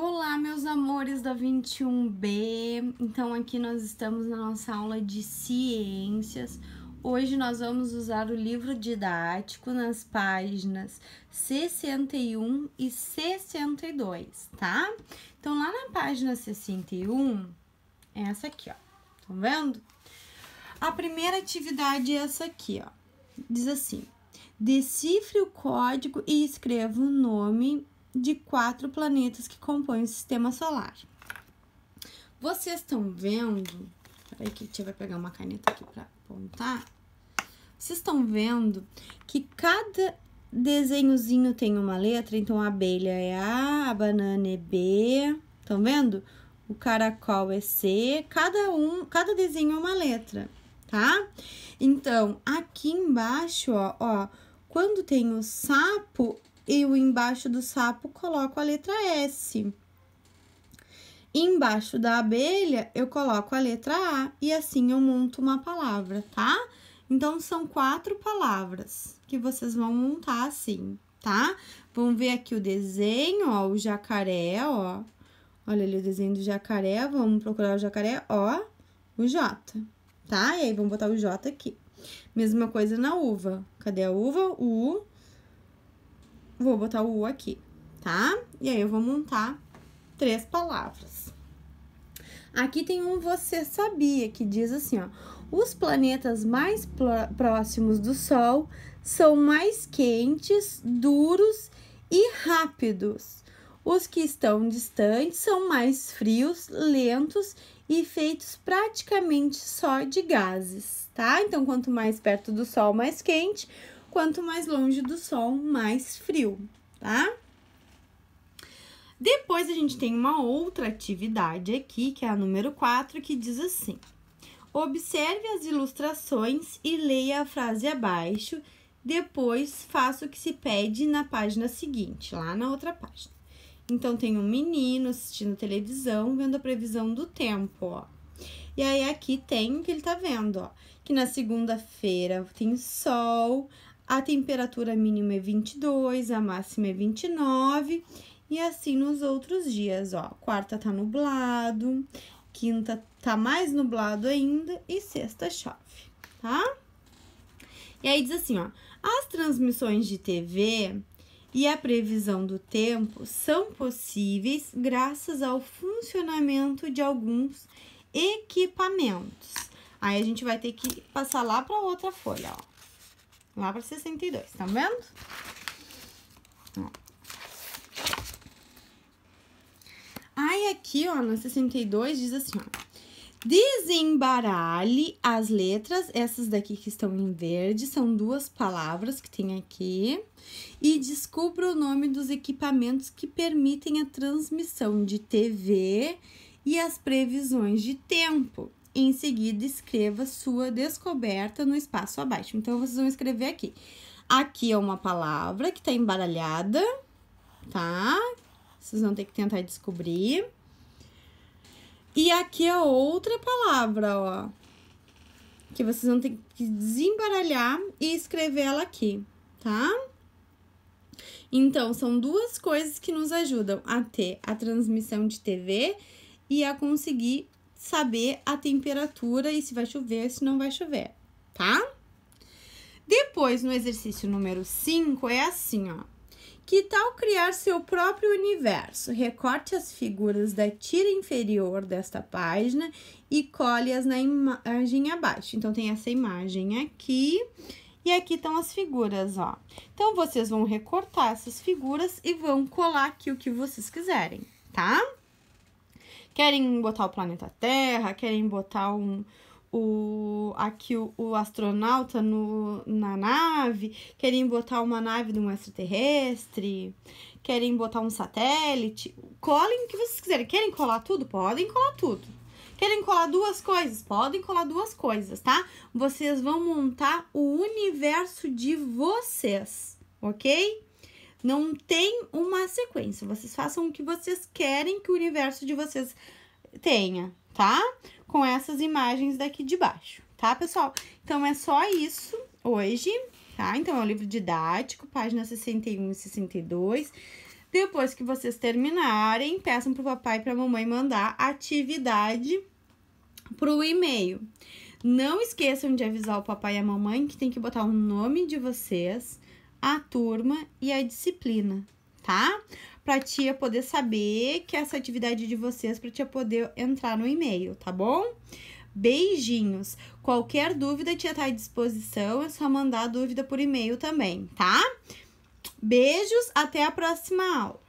Olá, meus amores da 21B! Então, aqui nós estamos na nossa aula de ciências. Hoje nós vamos usar o livro didático nas páginas 61 e 62, tá? Então, lá na página 61, é essa aqui, ó. estão tá vendo? A primeira atividade é essa aqui, ó. Diz assim: decifre o código e escreva o nome de quatro planetas que compõem o sistema solar. Vocês estão vendo. Peraí, que a tia vai pegar uma caneta aqui para apontar. Vocês estão vendo que cada desenhozinho tem uma letra, então a abelha é A, a banana é B. Estão vendo? O caracol é C. Cada um, cada desenho é uma letra, tá? Então, aqui embaixo, ó, ó, quando tem o sapo, e o embaixo do sapo coloco a letra S. Embaixo da abelha, eu coloco a letra A e assim eu monto uma palavra, tá? Então, são quatro palavras que vocês vão montar assim, tá? Vamos ver aqui o desenho, ó, o jacaré, ó. Olha ali o desenho do jacaré, vamos procurar o jacaré, ó, o J, tá? E aí, vamos botar o J aqui. Mesma coisa na uva. Cadê a uva? O U vou botar o U aqui, tá? E aí, eu vou montar três palavras. Aqui tem um você sabia, que diz assim, ó. Os planetas mais próximos do Sol são mais quentes, duros e rápidos. Os que estão distantes são mais frios, lentos e feitos praticamente só de gases, tá? Então, quanto mais perto do Sol, mais quente quanto mais longe do sol, mais frio, tá? Depois a gente tem uma outra atividade aqui, que é a número 4, que diz assim: Observe as ilustrações e leia a frase abaixo, depois faça o que se pede na página seguinte, lá na outra página. Então tem um menino assistindo televisão, vendo a previsão do tempo, ó. E aí aqui tem o que ele tá vendo, ó, que na segunda-feira tem sol, a temperatura mínima é 22, a máxima é 29 e assim nos outros dias, ó. Quarta tá nublado, quinta tá mais nublado ainda e sexta chove, tá? E aí diz assim, ó: as transmissões de TV e a previsão do tempo são possíveis graças ao funcionamento de alguns equipamentos. Aí a gente vai ter que passar lá para outra folha, ó lá para 62, estão vendo? Aí aqui, ó, na 62 diz assim, ó. Desembaralhe as letras, essas daqui que estão em verde, são duas palavras que tem aqui, e descubra o nome dos equipamentos que permitem a transmissão de TV e as previsões de tempo e em seguida escreva sua descoberta no espaço abaixo. Então, vocês vão escrever aqui. Aqui é uma palavra que está embaralhada, tá? Vocês vão ter que tentar descobrir. E aqui é outra palavra, ó, que vocês vão ter que desembaralhar e escrever ela aqui, tá? Então, são duas coisas que nos ajudam a ter a transmissão de TV e a conseguir saber a temperatura e se vai chover, se não vai chover, tá? Depois, no exercício número 5, é assim, ó. Que tal criar seu próprio universo? Recorte as figuras da tira inferior desta página e colhe-as na imagem abaixo. Então, tem essa imagem aqui e aqui estão as figuras, ó. Então, vocês vão recortar essas figuras e vão colar aqui o que vocês quiserem, tá? Querem botar o planeta Terra, querem botar um, o, aqui o, o, astronauta no, na nave, querem botar uma nave de um extraterrestre, querem botar um satélite, colhem o que vocês quiserem. Querem colar tudo? Podem colar tudo. Querem colar duas coisas? Podem colar duas coisas, tá? Vocês vão montar o universo de vocês, ok? Não tem uma sequência. Vocês façam o que vocês querem que o universo de vocês tenha, tá? Com essas imagens daqui de baixo, tá, pessoal? Então, é só isso hoje, tá? Então, é um livro didático, página 61 e 62. Depois que vocês terminarem, peçam pro papai e pra mamãe mandar atividade pro e-mail. Não esqueçam de avisar o papai e a mamãe que tem que botar o nome de vocês, a turma e a disciplina, tá? Pra tia poder saber que essa atividade de vocês, pra tia poder entrar no e-mail, tá bom? Beijinhos. Qualquer dúvida, tia tá à disposição. É só mandar a dúvida por e-mail também, tá? Beijos, até a próxima aula.